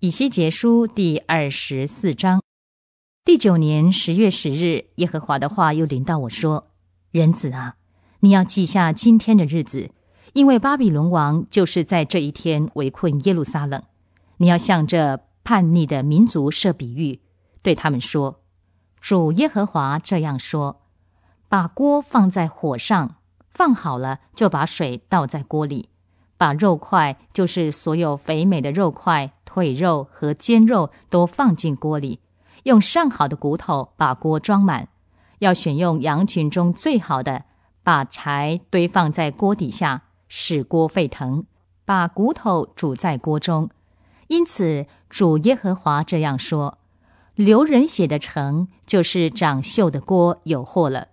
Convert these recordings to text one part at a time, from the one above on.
以西结书第二十四章，第九年十月十日，耶和华的话又临到我说：“人子啊，你要记下今天的日子，因为巴比伦王就是在这一天围困耶路撒冷。你要向这叛逆的民族设比喻，对他们说：主耶和华这样说：把锅放在火上，放好了就把水倒在锅里，把肉块，就是所有肥美的肉块。”尾肉和肩肉都放进锅里，用上好的骨头把锅装满。要选用羊群中最好的，把柴堆放在锅底下，使锅沸腾，把骨头煮在锅中。因此，主耶和华这样说：流人血的城，就是长锈的锅有祸了，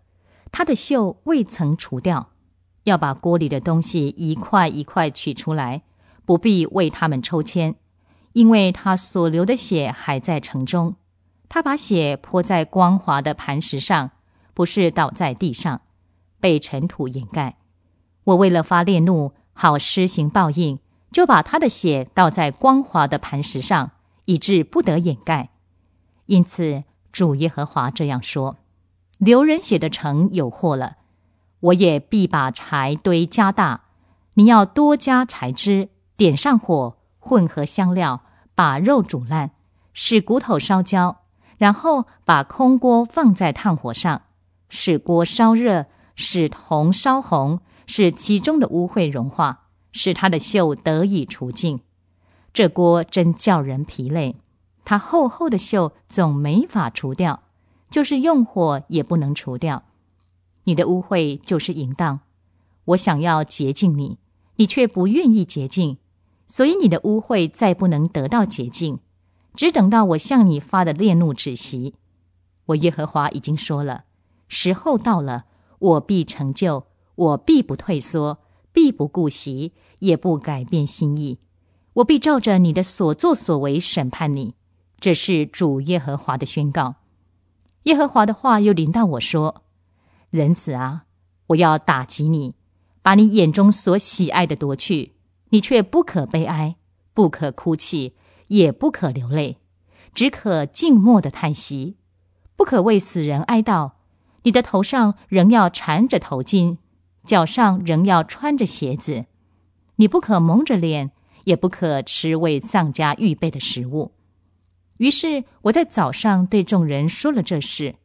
它的锈未曾除掉。要把锅里的东西一块一块取出来，不必为他们抽签。因为他所流的血还在城中，他把血泼在光滑的磐石上，不是倒在地上，被尘土掩盖。我为了发烈怒，好施行报应，就把他的血倒在光滑的磐石上，以致不得掩盖。因此，主耶和华这样说：流人血的城有祸了，我也必把柴堆加大。你要多加柴枝，点上火，混合香料。把肉煮烂，使骨头烧焦，然后把空锅放在炭火上，使锅烧热，使铜烧红，使其中的污秽融化，使它的锈得以除尽。这锅真叫人疲累，它厚厚的锈总没法除掉，就是用火也不能除掉。你的污秽就是淫荡，我想要洁净你，你却不愿意洁净。所以你的污秽再不能得到洁净，只等到我向你发的烈怒止息。我耶和华已经说了，时候到了，我必成就，我必不退缩，必不顾惜，也不改变心意。我必照着你的所作所为审判你。这是主耶和华的宣告。耶和华的话又临到我说：“人子啊，我要打击你，把你眼中所喜爱的夺去。”你却不可悲哀，不可哭泣，也不可流泪，只可静默的叹息，不可为死人哀悼。你的头上仍要缠着头巾，脚上仍要穿着鞋子。你不可蒙着脸，也不可吃为丧家预备的食物。于是我在早上对众人说了这事。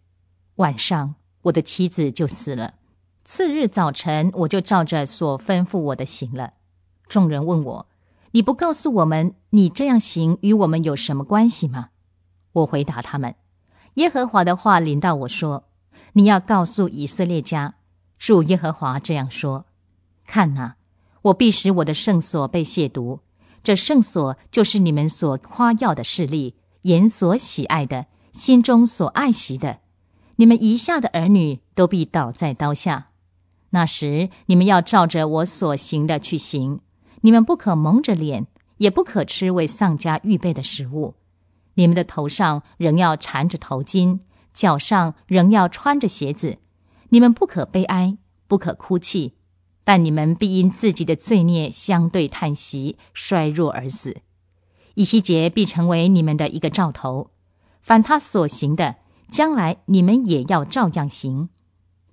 晚上，我的妻子就死了。次日早晨，我就照着所吩咐我的行了。众人问我：“你不告诉我们，你这样行与我们有什么关系吗？”我回答他们：“耶和华的话临到我说：你要告诉以色列家，主耶和华这样说：看呐，我必使我的圣所被亵渎，这圣所就是你们所夸耀的事例，眼所喜爱的，心中所爱惜的。你们以下的儿女都必倒在刀下。那时，你们要照着我所行的去行。”你们不可蒙着脸，也不可吃为丧家预备的食物，你们的头上仍要缠着头巾，脚上仍要穿着鞋子。你们不可悲哀，不可哭泣，但你们必因自己的罪孽相对叹息、衰弱而死。以西结必成为你们的一个兆头，凡他所行的，将来你们也要照样行。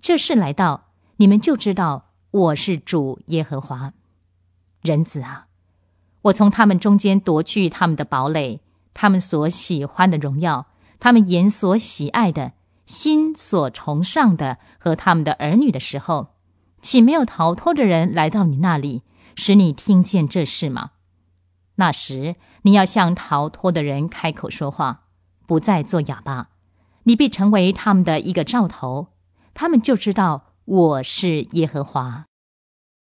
这事来到，你们就知道我是主耶和华。人子啊，我从他们中间夺去他们的堡垒，他们所喜欢的荣耀，他们眼所喜爱的，心所崇尚的，和他们的儿女的时候，岂没有逃脱的人来到你那里，使你听见这事吗？那时，你要向逃脱的人开口说话，不再做哑巴，你必成为他们的一个兆头，他们就知道我是耶和华。